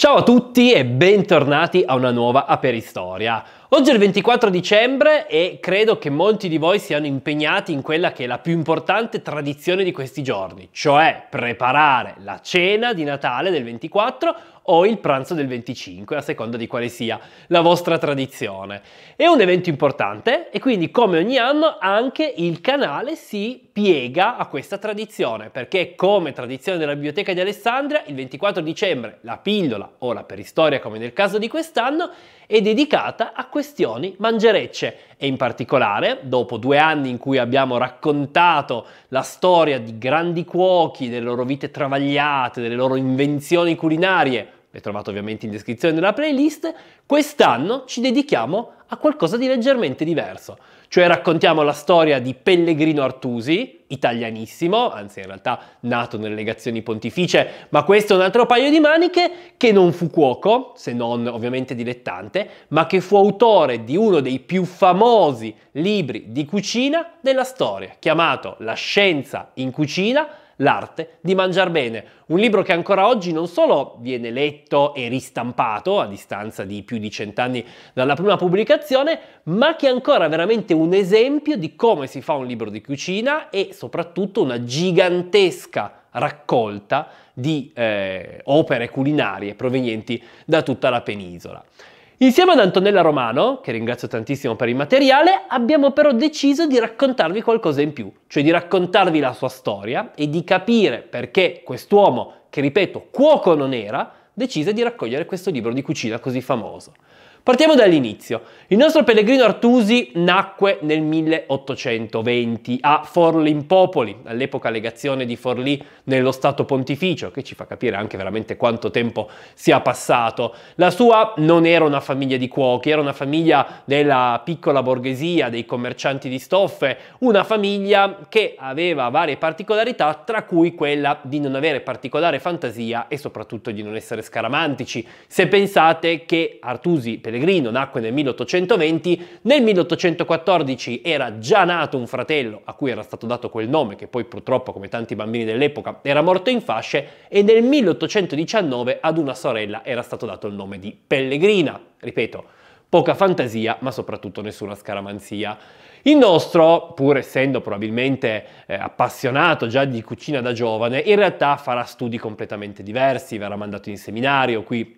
Ciao a tutti e bentornati a una nuova Aperistoria. Oggi è il 24 dicembre e credo che molti di voi siano impegnati in quella che è la più importante tradizione di questi giorni, cioè preparare la cena di Natale del 24 o il pranzo del 25, a seconda di quale sia la vostra tradizione. È un evento importante e quindi come ogni anno anche il canale si piega a questa tradizione, perché come tradizione della Biblioteca di Alessandria, il 24 dicembre la pillola o la peristoria come nel caso di quest'anno è dedicata a questo questioni mangerecce e in particolare, dopo due anni in cui abbiamo raccontato la storia di grandi cuochi, delle loro vite travagliate, delle loro invenzioni culinarie, le trovate ovviamente in descrizione della playlist, quest'anno ci dedichiamo a qualcosa di leggermente diverso cioè raccontiamo la storia di Pellegrino Artusi, italianissimo, anzi in realtà nato nelle legazioni pontificie, ma questo è un altro paio di maniche, che non fu cuoco, se non ovviamente dilettante, ma che fu autore di uno dei più famosi libri di cucina della storia, chiamato La scienza in cucina, L'arte di mangiar bene, un libro che ancora oggi non solo viene letto e ristampato a distanza di più di cent'anni dalla prima pubblicazione, ma che è ancora veramente un esempio di come si fa un libro di cucina e soprattutto una gigantesca raccolta di eh, opere culinarie provenienti da tutta la penisola. Insieme ad Antonella Romano, che ringrazio tantissimo per il materiale, abbiamo però deciso di raccontarvi qualcosa in più, cioè di raccontarvi la sua storia e di capire perché quest'uomo, che ripeto, cuoco non era, decise di raccogliere questo libro di cucina così famoso. Partiamo dall'inizio. Il nostro Pellegrino Artusi nacque nel 1820 a Forlì in Popoli, all'epoca legazione di Forlì nello Stato Pontificio, che ci fa capire anche veramente quanto tempo sia passato. La sua non era una famiglia di cuochi, era una famiglia della piccola borghesia, dei commercianti di stoffe, una famiglia che aveva varie particolarità, tra cui quella di non avere particolare fantasia e soprattutto di non essere scaramantici. Se pensate che Artusi Pellegrino Pellegrino nacque nel 1820, nel 1814 era già nato un fratello a cui era stato dato quel nome, che poi purtroppo come tanti bambini dell'epoca era morto in fasce, e nel 1819 ad una sorella era stato dato il nome di Pellegrina. Ripeto, poca fantasia ma soprattutto nessuna scaramanzia. Il nostro, pur essendo probabilmente eh, appassionato già di cucina da giovane, in realtà farà studi completamente diversi, verrà mandato in seminario, qui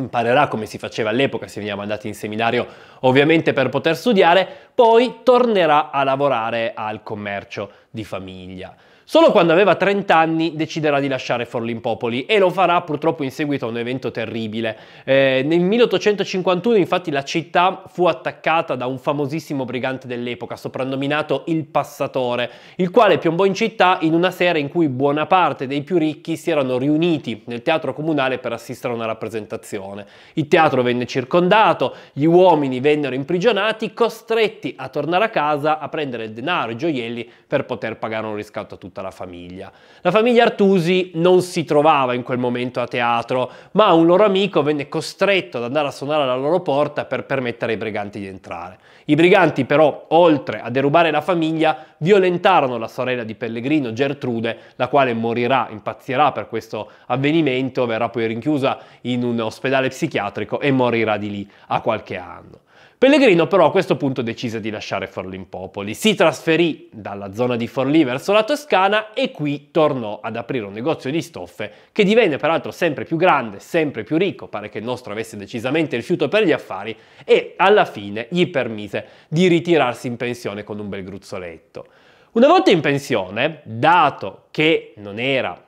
imparerà come si faceva all'epoca se veniva mandati in seminario ovviamente per poter studiare, poi tornerà a lavorare al commercio di famiglia. Solo quando aveva 30 anni deciderà di lasciare Forlimpopoli e lo farà purtroppo in seguito a un evento terribile. Eh, nel 1851 infatti la città fu attaccata da un famosissimo brigante dell'epoca, soprannominato il Passatore, il quale piombò in città in una sera in cui buona parte dei più ricchi si erano riuniti nel teatro comunale per assistere a una rappresentazione. Il teatro venne circondato, gli uomini vennero imprigionati, costretti a tornare a casa a prendere il denaro e i gioielli per poter pagare un riscatto a tutti tutta la famiglia. La famiglia Artusi non si trovava in quel momento a teatro, ma un loro amico venne costretto ad andare a suonare alla loro porta per permettere ai briganti di entrare. I briganti però, oltre a derubare la famiglia, violentarono la sorella di Pellegrino, Gertrude, la quale morirà, impazzirà per questo avvenimento, verrà poi rinchiusa in un ospedale psichiatrico e morirà di lì a qualche anno. Pellegrino però a questo punto decise di lasciare Forlimpopoli, si trasferì dalla zona di Forlì verso la Toscana e qui tornò ad aprire un negozio di stoffe che divenne peraltro sempre più grande, sempre più ricco, pare che il nostro avesse decisamente il fiuto per gli affari e alla fine gli permise di ritirarsi in pensione con un bel gruzzoletto. Una volta in pensione, dato che non era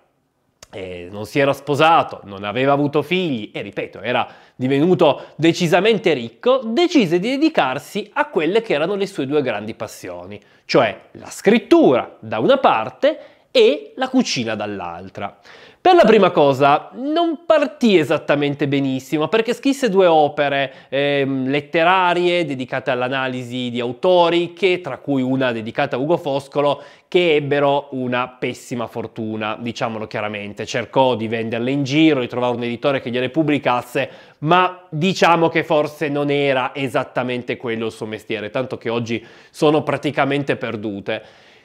eh, non si era sposato, non aveva avuto figli e ripeto, era divenuto decisamente ricco, decise di dedicarsi a quelle che erano le sue due grandi passioni, cioè la scrittura da una parte e la cucina dall'altra. Per la prima cosa, non partì esattamente benissimo, perché scrisse due opere eh, letterarie dedicate all'analisi di autori, che, tra cui una dedicata a Ugo Foscolo, che ebbero una pessima fortuna, diciamolo chiaramente. Cercò di venderle in giro, di trovare un editore che gliele pubblicasse, ma diciamo che forse non era esattamente quello il suo mestiere, tanto che oggi sono praticamente perdute.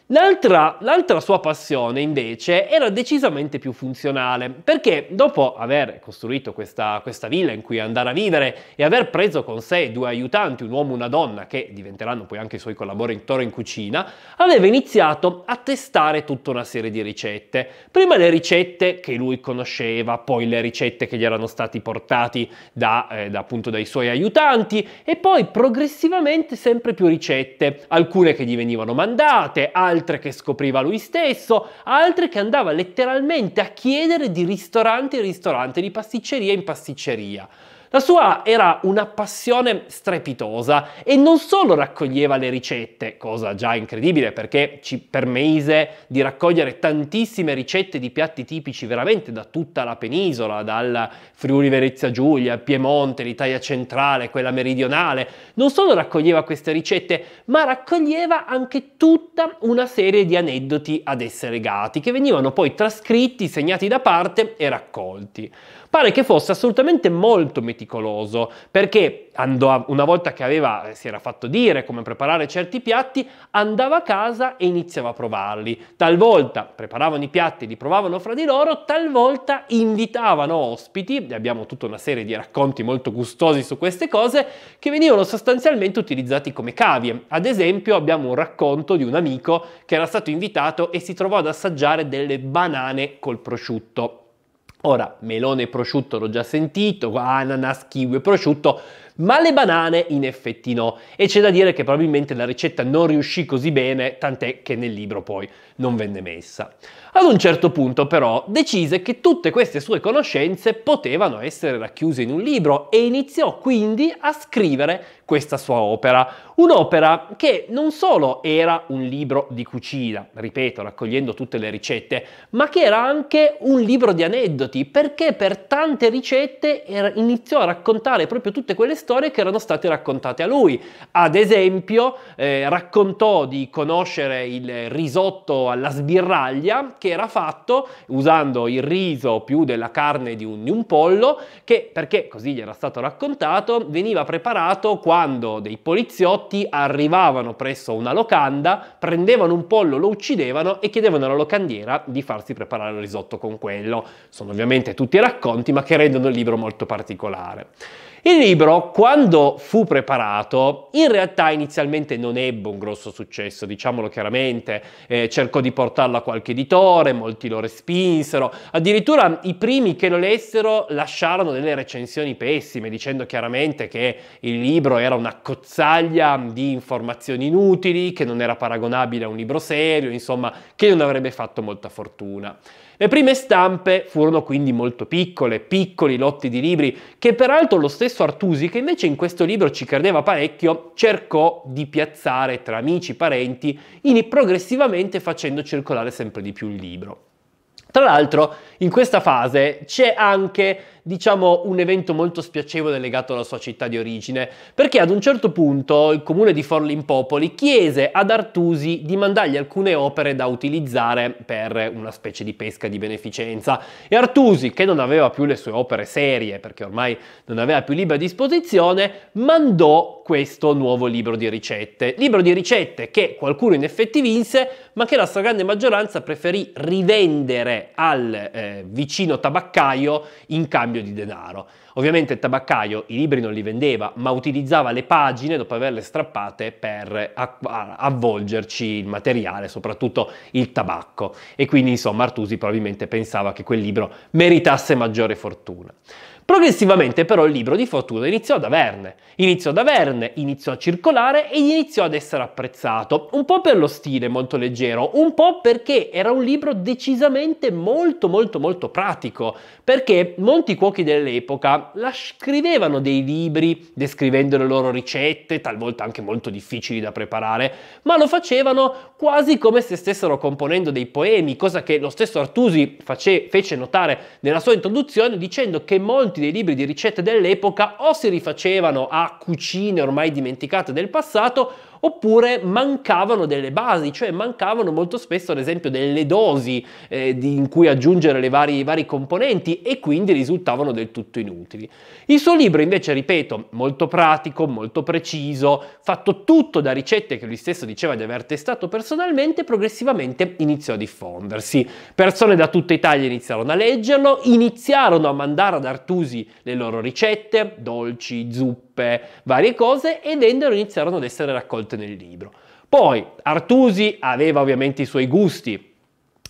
L'altra, l'altra, sua passione invece era decisamente più funzionale, perché dopo aver costruito questa, questa, villa in cui andare a vivere e aver preso con sé due aiutanti, un uomo e una donna, che diventeranno poi anche i suoi collaboratori in cucina, aveva iniziato a testare tutta una serie di ricette. Prima le ricette che lui conosceva, poi le ricette che gli erano stati portati da, eh, da, appunto dai suoi aiutanti e poi progressivamente sempre più ricette, alcune che gli venivano mandate, altre altre che scopriva lui stesso, altre che andava letteralmente a chiedere di ristorante in ristorante, di pasticceria in pasticceria. La sua era una passione strepitosa e non solo raccoglieva le ricette, cosa già incredibile perché ci permise di raccogliere tantissime ricette di piatti tipici veramente da tutta la penisola, dal Friuli Venezia Giulia, Piemonte, l'Italia centrale, quella meridionale. Non solo raccoglieva queste ricette, ma raccoglieva anche tutta una serie di aneddoti ad esse legati, che venivano poi trascritti, segnati da parte e raccolti. Pare che fosse assolutamente molto meticoloso meticoloso, perché andò, una volta che aveva, eh, si era fatto dire come preparare certi piatti, andava a casa e iniziava a provarli. Talvolta preparavano i piatti, li provavano fra di loro, talvolta invitavano ospiti, abbiamo tutta una serie di racconti molto gustosi su queste cose, che venivano sostanzialmente utilizzati come cavie. Ad esempio abbiamo un racconto di un amico che era stato invitato e si trovò ad assaggiare delle banane col prosciutto. Ora, melone e prosciutto l'ho già sentito, ananas, kiwi e prosciutto, ma le banane in effetti no. E c'è da dire che probabilmente la ricetta non riuscì così bene, tant'è che nel libro poi non venne messa. Ad un certo punto però decise che tutte queste sue conoscenze potevano essere racchiuse in un libro e iniziò quindi a scrivere questa sua opera. Un'opera che non solo era un libro di cucina, ripeto, raccogliendo tutte le ricette, ma che era anche un libro di aneddoti, perché per tante ricette iniziò a raccontare proprio tutte quelle storie che erano state raccontate a lui. Ad esempio, eh, raccontò di conoscere il risotto alla sbirraglia che era fatto usando il riso più della carne di un, di un pollo, che perché così gli era stato raccontato, veniva preparato quando dei poliziotti arrivavano presso una locanda, prendevano un pollo, lo uccidevano e chiedevano alla locandiera di farsi preparare il risotto con quello. Sono ovviamente tutti racconti, ma che rendono il libro molto particolare. Il libro, quando fu preparato, in realtà inizialmente non ebbe un grosso successo, diciamolo chiaramente, eh, cercò di portarlo a qualche editore, errore, molti lo respinsero, addirittura i primi che lo lessero lasciarono delle recensioni pessime dicendo chiaramente che il libro era una cozzaglia di informazioni inutili, che non era paragonabile a un libro serio, insomma che non avrebbe fatto molta fortuna. Le prime stampe furono quindi molto piccole, piccoli lotti di libri, che peraltro lo stesso Artusi, che invece in questo libro ci credeva parecchio, cercò di piazzare tra amici, parenti, in progressivamente facendo circolare sempre di più il libro. Tra l'altro, in questa fase c'è anche, diciamo, un evento molto spiacevole legato alla sua città di origine, perché ad un certo punto il comune di Forlimpopoli chiese ad Artusi di mandargli alcune opere da utilizzare per una specie di pesca di beneficenza e Artusi, che non aveva più le sue opere serie, perché ormai non aveva più libri a disposizione, mandò questo nuovo libro di ricette. Libro di ricette che qualcuno in effetti vinse, ma che la stragrande maggioranza preferì rivendere al eh, vicino tabaccaio in cambio di denaro. Ovviamente il tabaccaio i libri non li vendeva, ma utilizzava le pagine dopo averle strappate per avvolgerci il materiale, soprattutto il tabacco. E quindi insomma Artusi probabilmente pensava che quel libro meritasse maggiore fortuna. Progressivamente però il libro di Fortuna iniziò ad averne, iniziò ad averne, iniziò a circolare e iniziò ad essere apprezzato, un po' per lo stile molto leggero, un po' perché era un libro decisamente molto molto molto pratico, perché molti cuochi dell'epoca la scrivevano dei libri descrivendo le loro ricette, talvolta anche molto difficili da preparare, ma lo facevano quasi come se stessero componendo dei poemi, cosa che lo stesso Artusi face, fece notare nella sua introduzione dicendo che molti molti dei libri di ricette dell'epoca o si rifacevano a cucine ormai dimenticate del passato oppure mancavano delle basi, cioè mancavano molto spesso ad esempio delle dosi eh, di, in cui aggiungere vari, i vari componenti e quindi risultavano del tutto inutili. Il suo libro invece, ripeto, molto pratico, molto preciso, fatto tutto da ricette che lui stesso diceva di aver testato personalmente, progressivamente iniziò a diffondersi. Persone da tutta Italia iniziarono a leggerlo, iniziarono a mandare ad Artusi le loro ricette, dolci, zuppe, zuppe, varie cose ed endero iniziarono ad essere raccolte nel libro. Poi Artusi aveva ovviamente i suoi gusti,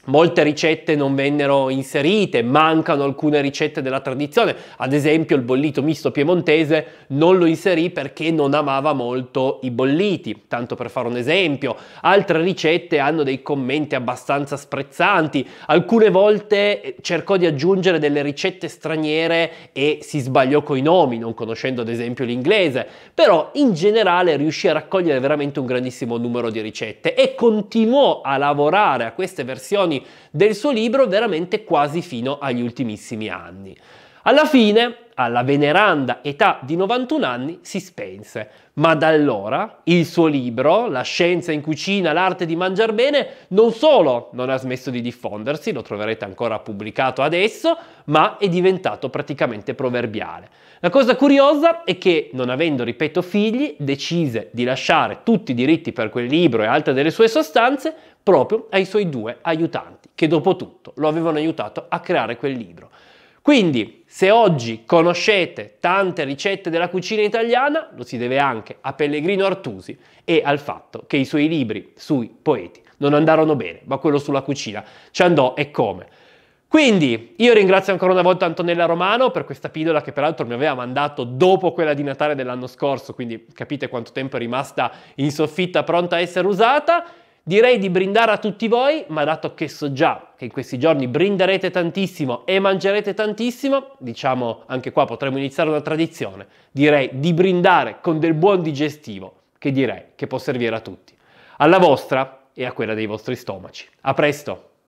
Molte ricette non vennero inserite, mancano alcune ricette della tradizione, ad esempio il bollito misto piemontese non lo inserì perché non amava molto i bolliti, tanto per fare un esempio. Altre ricette hanno dei commenti abbastanza sprezzanti, alcune volte eh, cercò di aggiungere delle ricette straniere e si sbagliò coi nomi, non conoscendo ad esempio l'inglese, però in generale riuscì a raccogliere veramente un grandissimo numero di ricette e continuò a lavorare a queste versioni edizioni del suo libro veramente quasi fino agli ultimissimi anni. Alla fine, alla veneranda età di 91 anni, si spense, ma da allora il suo libro, La scienza in cucina, l'arte di mangiar bene, non solo non ha smesso di diffondersi, lo troverete ancora pubblicato adesso, ma è diventato praticamente proverbiale. La cosa curiosa è che, non avendo, ripeto, figli, decise di lasciare tutti i diritti per quel libro e altre delle sue sostanze proprio ai suoi due aiutanti, che dopo tutto lo avevano aiutato a creare quel libro. Quindi, se oggi conoscete tante ricette della cucina italiana, lo si deve anche a Pellegrino Artusi e al fatto che i suoi libri sui poeti non andarono bene, ma quello sulla cucina ci andò e come. Quindi io ringrazio ancora una volta Antonella Romano per questa pillola che peraltro mi aveva mandato dopo quella di Natale dell'anno scorso, quindi capite quanto tempo è rimasta in soffitta pronta a essere usata. Direi di brindare a tutti voi, ma dato che so già che in questi giorni brinderete tantissimo e mangerete tantissimo, diciamo anche qua potremmo iniziare una tradizione, direi di brindare con del buon digestivo, che direi che può servire a tutti, alla vostra e a quella dei vostri stomaci. A presto!